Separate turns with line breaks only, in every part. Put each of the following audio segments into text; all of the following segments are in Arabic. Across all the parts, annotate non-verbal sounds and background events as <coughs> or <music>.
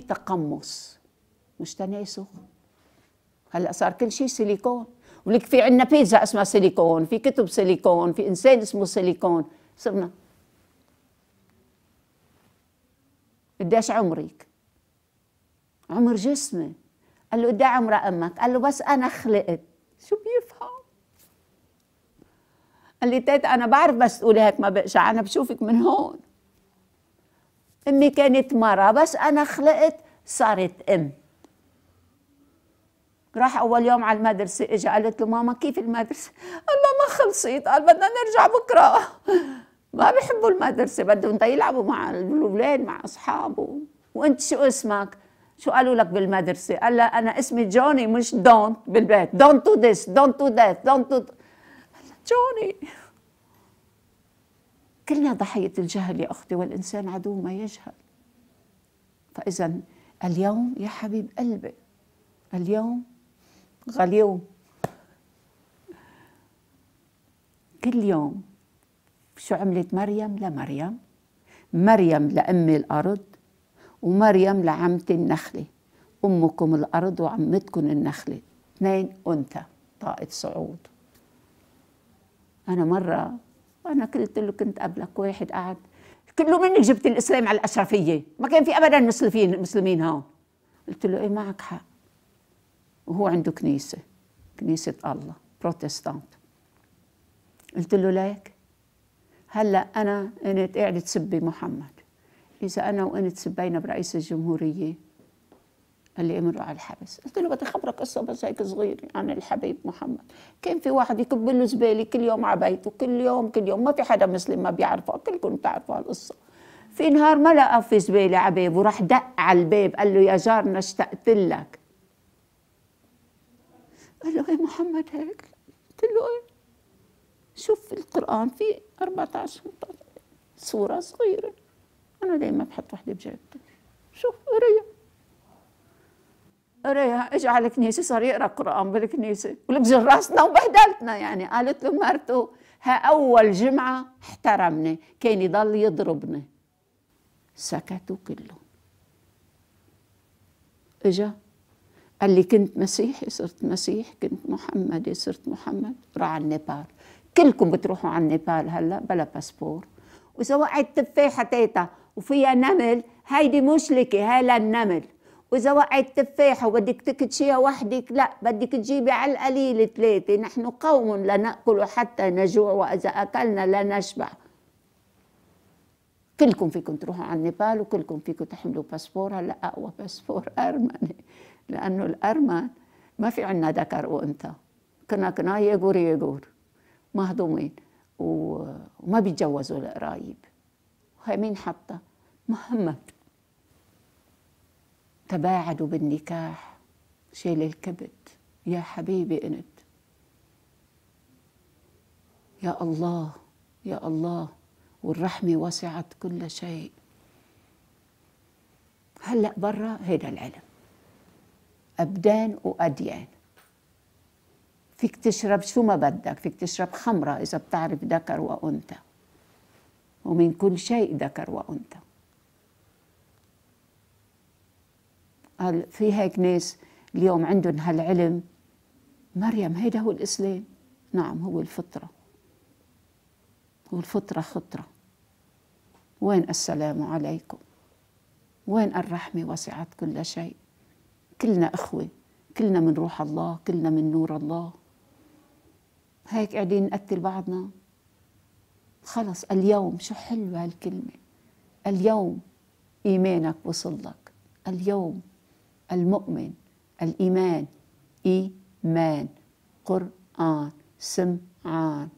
في تقمص مش تناسخ هلا صار كل شيء سيليكون ولك في عندنا بيتزا اسمها سيليكون في كتب سيليكون في انسان اسمه سيليكون صرنا قديش عمرك عمر جسمي قال له قديش عمر امك قال له بس انا خلقت شو بيفهم قال لي تيتا انا بعرف بس تقولي هيك ما بقشع انا بشوفك من هون امي كانت مره بس انا خلقت صارت ام راح اول يوم على المدرسه اجى قالت له ماما كيف المدرسه الله ما خلصت قال بدنا نرجع بكره <laughs> ما بيحبوا المدرسه بدهم يلعبوا مع الاولاد مع اصحابه وانت شو اسمك شو قالوا لك بالمدرسه قال لا انا اسمي جوني مش دونت بالبيت دونت تو ذس دونت تو ذات دونت تو جوني كلنا ضحية الجهل يا أختي والإنسان عدو ما يجهل فإذا اليوم يا حبيب قلبي اليوم غاليوم كل يوم شو عملت مريم لمريم مريم لأمي الأرض ومريم لعمتي النخلة أمكم الأرض وعمتكم النخلة اثنين أنثى طاقة صعود أنا مرة وانا قلت له كنت قبلك واحد قعد قلت له منك جبت الاسلام على الاشرفيه ما كان في ابدا مسلمين مسلمين هون قلت له ايه معك حق وهو عنده كنيسه كنيسه الله بروتستانت قلت له ليك هلا انا انت قاعده تسبي محمد اذا انا وانت سبينا برئيس الجمهوريه قال لي امروا على الحبس قلت له بدي اخبرك قصه بس هيك صغيره عن الحبيب محمد كان في واحد يكب له زباله كل يوم على بيته كل يوم كل يوم ما في حدا مسلم ما بيعرفه كلكم بتعرفوا هالقصه في نهار ما لقى في زباله على بابه راح دق على الباب قال له يا جارنا اشتقت لك قال له ايه محمد هيك قلت له ايه شوف القران في 14 صوره صغيره انا دائما بحط وحده بجيبتي شوف قريه قريها اجى على الكنيسه صار يقرا قران بالكنيسه ولبجن راسنا وبهدلتنا يعني قالت له مرته ها اول جمعه احترمني كان يضل يضربني سكتوا كلهم اجا قال لي كنت مسيحي صرت مسيح كنت محمدي صرت محمد راح على النيبال كلكم بتروحوا على النيبال هلا بلا باسبور واذا وقعت تفاحه تيتا وفيها نمل هيدي مشلكه هي للنمل واذا وقعت تفاحه وبدك تكتشيها وحدك لا بدك تجيبي على القليل ثلاثه نحن قوم لناكل حتى نجوع واذا اكلنا لا نشبع كلكم فيكم تروحوا على نيبال وكلكم فيكم تحملوا باسبور هلا اقوى باسبور <laughs> ارمني لانه الارمن ما في عنا ذكر وانثى كنا كنا يجور يجور مهضومين وما بيتجوزوا القرايب هي مين حتى محمد تباعدوا بالنكاح شيل الكبد يا حبيبي انت يا الله يا الله والرحمه وسعت كل شيء هلا برا هيدا العلم ابدان واديان فيك تشرب شو ما بدك فيك تشرب خمرة إذا بتعرف ذكر وأنثى ومن كل شيء ذكر وأنثى قال في هيك ناس اليوم عندهم هالعلم مريم هيدا هو الإسلام نعم هو الفطرة هو الفطرة خطرة وين السلام عليكم وين الرحمة وسعت كل شيء كلنا إخوة كلنا من روح الله كلنا من نور الله هيك قاعدين نقتل بعضنا خلص اليوم شو حلوة هالكلمة اليوم إيمانك وصل لك اليوم المؤمن الإيمان إيمان قرآن سمعان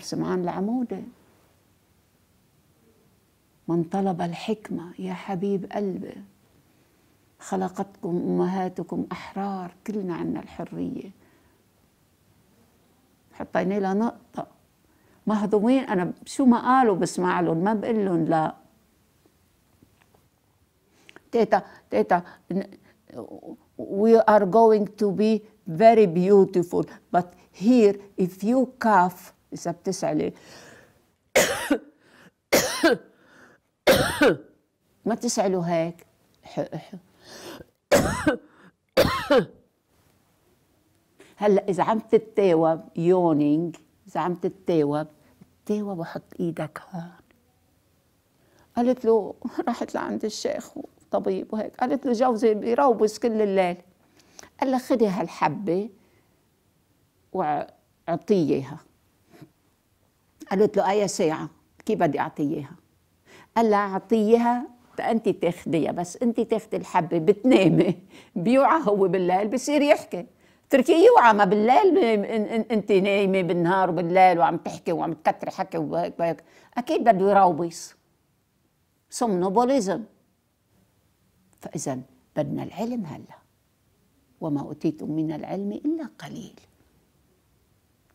سمعان العمودة من طلب الحكمة يا حبيب قلبي خلقتكم أمهاتكم أحرار كلنا عنا الحرية حطينا لها نقطة مهضومين أنا شو ما قالوا بسمع لهم ما بقول لهم لا تيتا تيتا we are going to be very beautiful but here if you cough إذا بتسعلي <coughs> ما تسعلوا هيك <coughs> هلا اذا عم تتاوب يونينج اذا عم تتاوب تاوب وحط ايدك هون قالت له رحت لعند الشيخ طبيب وهيك قالت له جوزي بيروبس كل الليل قال لها خدي هالحبة وأعطيه إياها قالت له أي ساعة كيف بدي أعطيها قال لها أعطيها أنت تاخديها بس أنت تاخدي الحبة بتنامي بيوعى هو بالليل بصير يحكي تركي يوعى ما بالليل أنت نايمة بالنهار وبالليل وعم تحكي وعم تكتري حكي وهيك وهيك أكيد بده يروبس سمنوبوليزم فإذا بدنا العلم هلا وما أوتيتم من العلم إلا قليل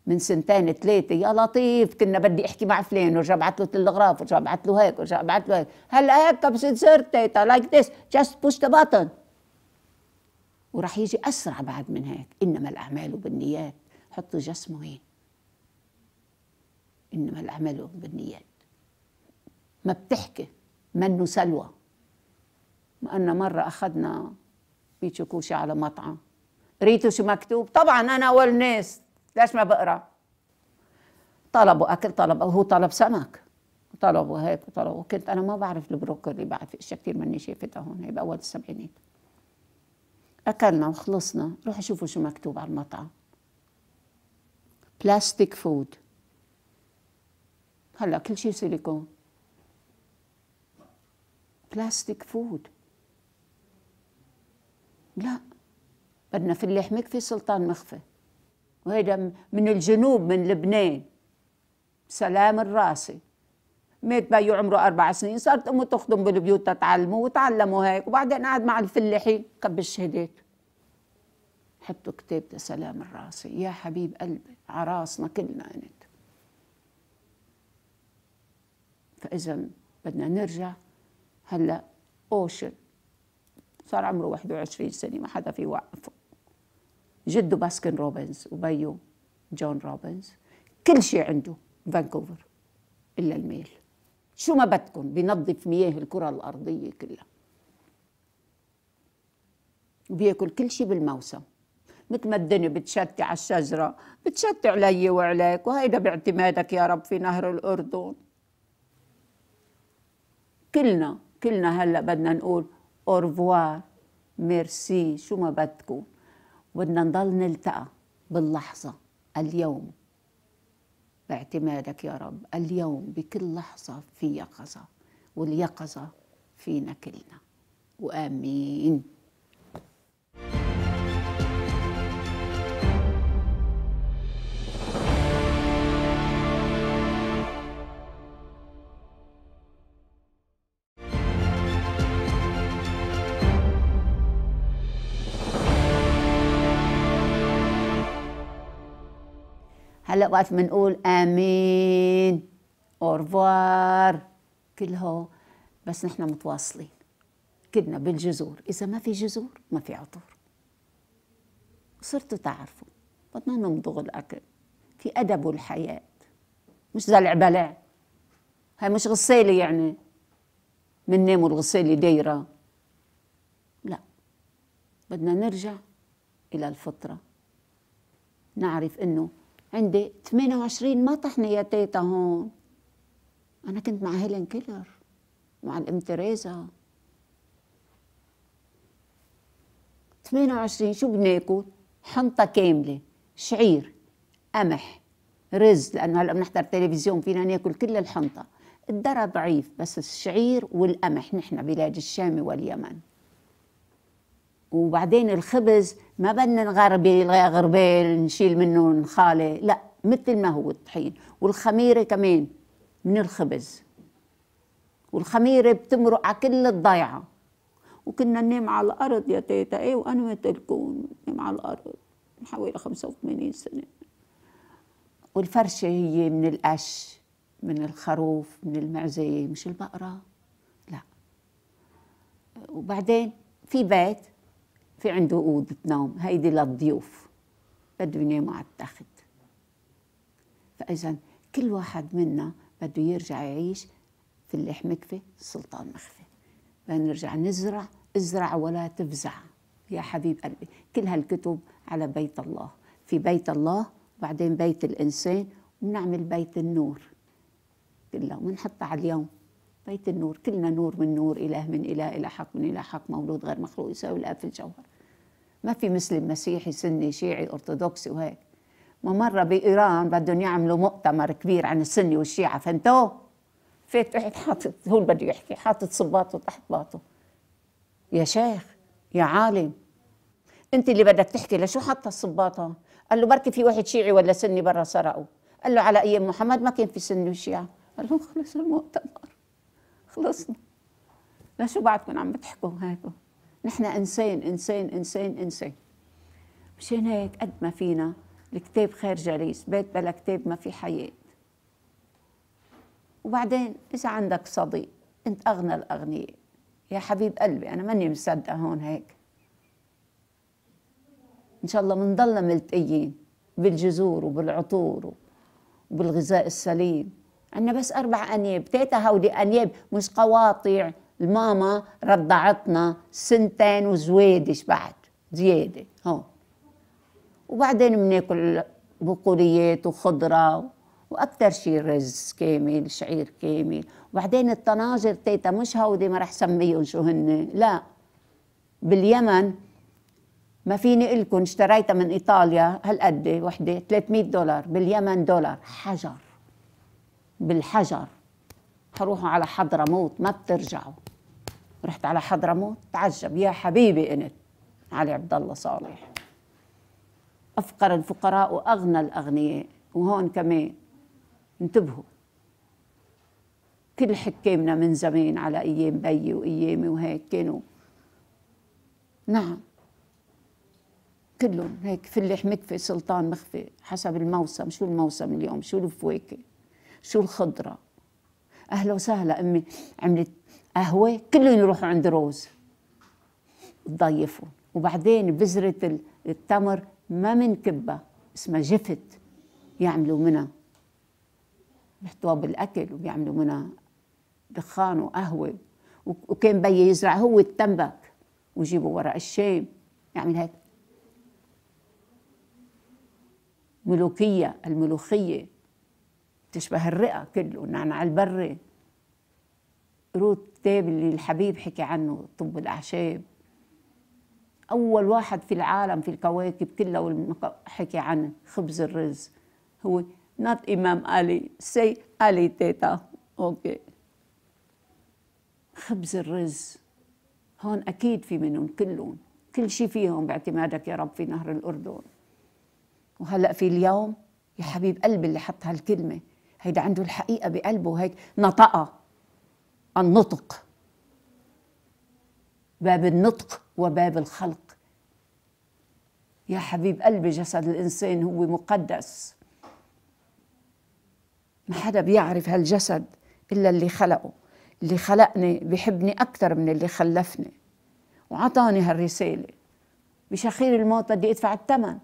من سنتين ثلاثة يا لطيف كنا بدي أحكي مع فلان ورجع بعت له تلغراف ورجع بعت له هيك ورجع بعت له هيك هلا هيك كم سيرتيتا لايك ذيس جاست بوش ذا بتن وراح يجي أسرع بعد من هيك إنما الأعمال بالنيات حطوا جسمه هين إنما الأعمال بالنيات ما بتحكي منه سلوى أن مرة أخذنا بيتشو كوشي على مطعم ريتوا شو مكتوب طبعا أنا أول ناس ليش ما بقرأ طلبوا أكل طلب هو طلب سمك طلبوا هيك وطلبوا كنت أنا ما بعرف البروكلي بعد في أشياء كثير مني شايفتها هون هي بأول السبعينات أكلنا وخلصنا روحوا شوفوا شو مكتوب على المطعم بلاستيك فود هلا كل شيء سيليكون بلاستيك فود لا بدنا في اللي يحميك في سلطان مخفي وهيدا من الجنوب من لبنان سلام الراسي مات بيو عمره أربع سنين صارت أمه تخدم بالبيوت تتعلموا وتعلموا هيك وبعدين قعد مع الفلاحين كب الشهادات حطوا كتاب سلام الراسي يا حبيب قلبي عراسنا كلنا أنت فإذا بدنا نرجع هلا أوشن صار عمره 21 سنة ما حدا في يوقفه جده باسكن روبنز وبيو جون روبنز كل شيء عنده فانكوفر إلا الميل شو ما بدكم بنظف مياه الكرة الأرضية كلها وبياكل كل شيء بالموسم مثل ما الدنيا بتشتي على الشجرة بتشتي علي وعليك وهيدا باعتمادك يا رب في نهر الأردن كلنا كلنا هلا بدنا نقول اورفوار ميرسي شو ما بدكو بدنا نضل نلتقى باللحظة اليوم باعتمادك يا رب اليوم بكل لحظة في يقظة واليقظة فينا كلنا وآمين هلا وقت بنقول امين اورفوار كله بس نحن متواصلين كنا بالجذور اذا ما في جذور ما في عطور صرتوا تعرفوا بدنا نمضغ الاكل في ادب والحياه مش زلع بلع هاي مش غسالة يعني بننام والغسالة دايرة لا بدنا نرجع إلى الفطرة نعرف إنه عندي 28 ما طحنا يا تيتا هون أنا كنت مع هيلين كيلر مع الأم تريزا 28 شو بناكل؟ حنطة كاملة شعير قمح رز لأنه هلأ بنحضر تلفزيون فينا ناكل كل الحنطة الدرى ضعيف بس الشعير والقمح نحن بلاد الشام واليمن وبعدين الخبز ما بدنا نغربي غربي نشيل منه نخالي لا مثل ما هو الطحين والخميره كمان من الخبز والخميره بتمرق على كل الضيعه وكنا ننام على الارض يا تيتا ايه وانا متلكون ننام على الارض من حوالي 85 سنه والفرشه هي من القش من الخروف من المعزه مش البقره لا وبعدين في بيت في عنده أوضة نوم هيدي للضيوف بده يناموا على التخت فإذا كل واحد منا بده يرجع يعيش في اللح مكفي السلطان مخفي فنرجع نزرع ازرع ولا تفزع يا حبيب قلبي كل هالكتب على بيت الله في بيت الله وبعدين بيت الإنسان ونعمل بيت النور كله ونحطها على اليوم بيت النور كلنا نور من نور إله من إله إلى حق من إلى حق مولود غير مخلوق يساوي الآب في الجوهر ما في مسلم مسيحي سني شيعي أرثوذكسي وهيك ما مرة بإيران بدهم يعملوا مؤتمر كبير عن السني والشيعة فانتو فات واحد حاطط هو اللي بده يحكي حاطط صباطه تحت باطه يا شيخ يا عالم انت اللي بدك تحكي لشو حاطه الصباطه؟ قال له بركي في واحد شيعي ولا سني برا سرقه قال له على ايام محمد ما كان في سني وشيعه قال له خلص المؤتمر خلصنا لا شو بعدكم عم بتحكوا هيك نحن انسان انسان انسان انسان مشان هيك قد ما فينا الكتاب خير جليس بيت بلا كتاب ما في حياة وبعدين إذا عندك صديق أنت أغنى الأغنياء يا حبيب قلبي أنا ماني مصدقة هون هيك إن شاء الله منضلنا ملتقيين بالجذور وبالعطور وبالغذاء السليم عندنا بس أربع أنياب تيتا هودي أنياب مش قواطع الماما رضعتنا سنتين وزويدش بعد زيادة هون وبعدين بناكل بقوليات وخضرة وأكثر شيء رز كامل شعير كامل وبعدين الطناجر تيتا مش هودي ما رح سميهم شو هن لا باليمن ما فيني لكم اشتريتها من ايطاليا هالقد وحده 300 دولار باليمن دولار حجر بالحجر حروحوا على حضرموت ما بترجعوا رحت على حضرموت تعجب يا حبيبي انت علي عبد الله صالح افقر الفقراء واغنى الاغنياء وهون كمان انتبهوا كل حكامنا من زمان على ايام بيي وايامي وهيك كانوا نعم كلهم هيك فلح مكفي سلطان مخفي حسب الموسم شو الموسم اليوم شو الفواكه شو الخضره اهلا وسهلا امي عملت قهوه كلهم يروحوا عند روز تضيفهم وبعدين بذره التمر ما منكبها اسمها جفت يعملوا منها بيحطوها بالاكل وبيعملوا منها دخان وقهوه وكان بيي يزرع هو التنبك ويجيبوا ورق الشام يعمل هيك ملوكيه الملوخيه تشبه الرئة كله نعنع البري روت تيب اللي الحبيب حكي عنه طب الأعشاب أول واحد في العالم في الكواكب كلها حكي عن خبز الرز هو نات إمام علي سي الي تيتا أوكي خبز الرز هون أكيد في منهم كلهم كل شيء فيهم باعتمادك يا رب في نهر الأردن وهلأ في اليوم يا حبيب قلبي اللي حط هالكلمة هيدا عنده الحقيقة بقلبه هيك نطقها النطق باب النطق وباب الخلق يا حبيب قلبي جسد الإنسان هو مقدس ما حدا بيعرف هالجسد إلا اللي خلقه اللي خلقني بحبني أكثر من اللي خلفني وعطاني هالرسالة بشخير الموت بدي أدفع الثمن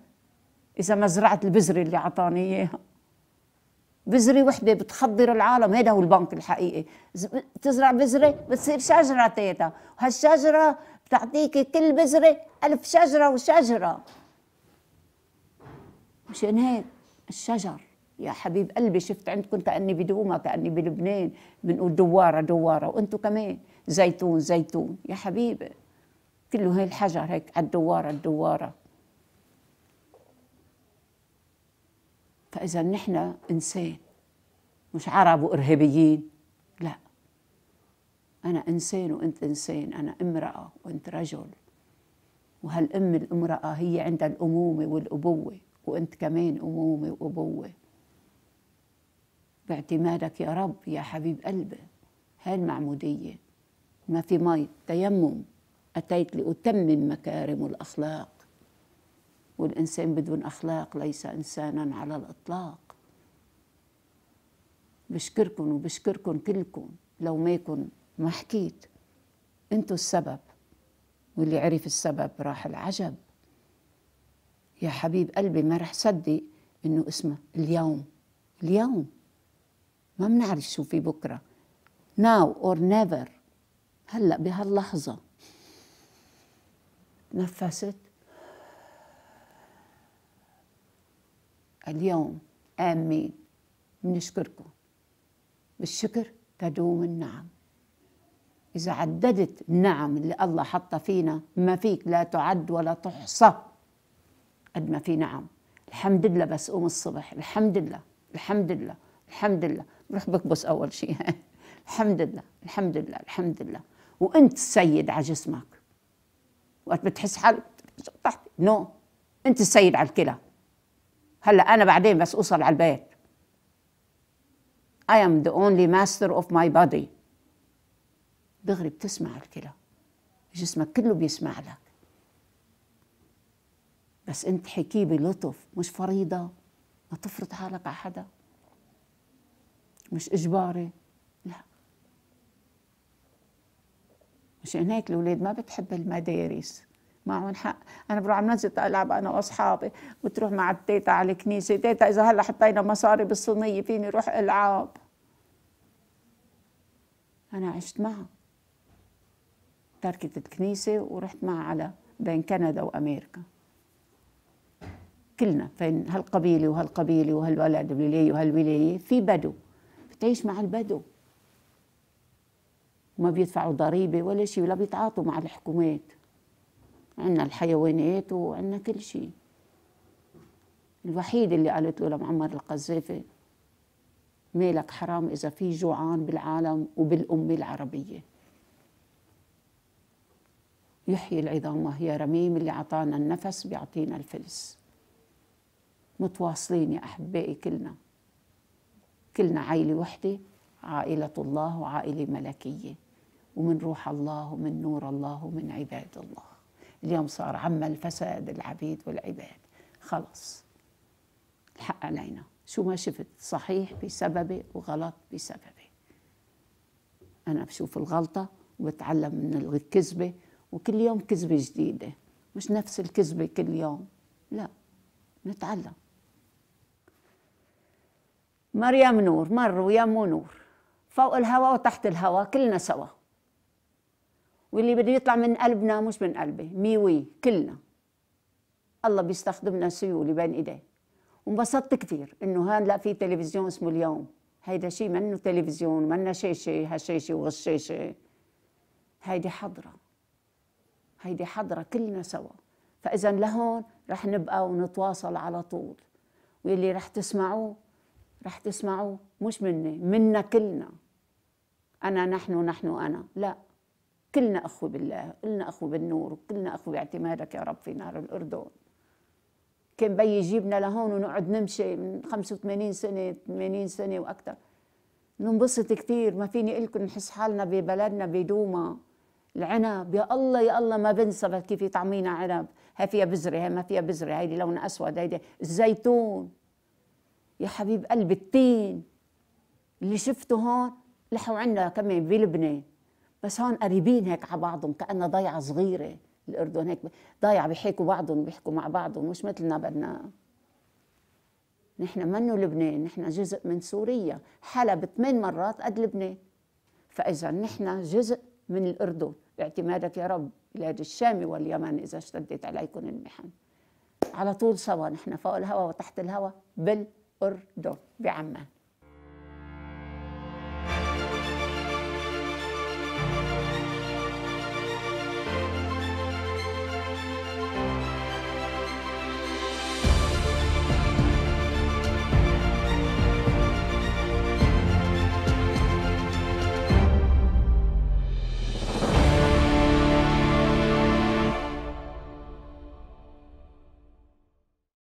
إذا ما زرعت البذرة اللي عطاني إياها بذره وحده بتخضر العالم هذا هو البنك الحقيقي بتزرع بذره بتصير شجره تيتا وهالشجره بتعطيك كل بذره ألف شجره وشجره مشان هيك الشجر يا حبيب قلبي شفت عندكم كاني بدوما كاني بلبنان بنقول دواره دواره وانتم كمان زيتون زيتون يا حبيبي كله هي الحجر هيك على الدواره الدواره فإذا نحن إنسان مش عرب وإرهابيين لا أنا إنسان وأنت إنسان أنا امرأة وأنت رجل وهالأم الامرأة هي عندها الأمومة والأبوة وأنت كمان أمومة وأبوة باعتمادك يا رب يا حبيب قلبي هاي المعمودية ما في مي تيمم أتيت لأتمم مكارم الأخلاق والإنسان بدون أخلاق ليس إنسانا على الإطلاق بشكركم وبشكركم كلكم لو ما يكون ما حكيت انتوا السبب واللي عرف السبب راح العجب يا حبيب قلبي ما رح صدق انه اسمه اليوم اليوم ما بنعرف شو في بكره now or never هلا بهاللحظه تنفست اليوم آمين بنشكركم بالشكر تدوم النعم إذا عددت النعم اللي الله حطها فينا ما فيك لا تعد ولا تحصى قد ما في نعم الحمد لله بس قوم الصبح الحمد لله الحمد لله الحمد لله بروح بكبس أول شيء <laughs> الحمد لله الحمد لله الحمد لله وأنت السيد على جسمك وقت بتحس حالك تحت نو no. أنت السيد على الكلى هلا انا بعدين بس اوصل على البيت I am the only master of my body دغري بتسمع الكلى جسمك كله بيسمع لك بس انت حكيه بلطف مش فريضة ما تفرض حالك على حدا مش إجباري لا مشان هيك الأولاد ما بتحب المدارس معهم حق انا بروح على المسجد العب انا واصحابي وتروح مع التيتا على الكنيسه تيتا اذا هلا حطينا مصاري بالصينيه فيني روح العاب انا عشت معها تركت الكنيسه ورحت معها على بين كندا وامريكا كلنا فين هالقبيله وهالقبيله وهالولد وهالولايه وهالولايه في بدو بتعيش مع البدو ما بيدفعوا ضريبه ولا شيء ولا بيتعاطوا مع الحكومات عندنا الحيوانات وعندنا كل شيء الوحيد اللي قالت له لمعمر القذافي مالك حرام إذا في جوعان بالعالم وبالأمة العربية يحيي العظام وهي رميم اللي عطانا النفس بيعطينا الفلس متواصلين يا أحبائي كلنا كلنا عائلة وحدة عائلة الله وعائلة ملكية ومن روح الله ومن نور الله ومن عباد الله اليوم صار عم الفساد العبيد والعباد خلص الحق علينا شو ما شفت صحيح بسببي وغلط بسببي أنا بشوف الغلطة وبتعلم من الكذبة وكل يوم كذبة جديدة مش نفس الكذبة كل يوم لا نتعلم مريم نور مر ويم ونور فوق الهواء وتحت الهواء كلنا سوا واللي بده يطلع من قلبنا مش من قلبي ميوي كلنا الله بيستخدمنا سيولة بين ايديه وانبسطت كثير انه هان لا في تلفزيون اسمه اليوم هيدا شيء منه تلفزيون منه شيشه هشيشه وغشيشه هيدي حضره هيدي حضره كلنا سوا فاذا لهون رح نبقى ونتواصل على طول واللي رح تسمعوه رح تسمعوه مش مني منا كلنا انا نحن نحن انا لا كلنا أخوة بالله كلنا أخوة بالنور كلنا أخوة باعتمادك يا رب في نهر الأردن كان بي يجيبنا لهون ونقعد نمشي من 85 سنة 80 سنة وأكثر ننبسط كثير ما فيني أقول لكم نحس حالنا ببلدنا بدوما العنب يا الله يا الله ما بنسى كيف يطعمينا عنب هي فيها بذرة هي ما فيها بذرة هيدي لونها أسود هيدي الزيتون يا حبيب قلب التين اللي شفته هون لحوا عنا كمان بلبنان بس هون قريبين هيك على بعضهم كأنها ضيعة صغيرة الأردن هيك ضيعة بيحكوا بعضهم بيحكوا مع بعضهم مش مثلنا بدنا نحن منو لبنان نحن جزء من سوريا حلب ثمان مرات قد لبنان فإذا نحن جزء من الأردن باعتمادك يا رب بلاد الشام واليمن إذا اشتدت عليكم المحن على طول سوا نحن فوق الهوا وتحت الهوا بالأردن بعمان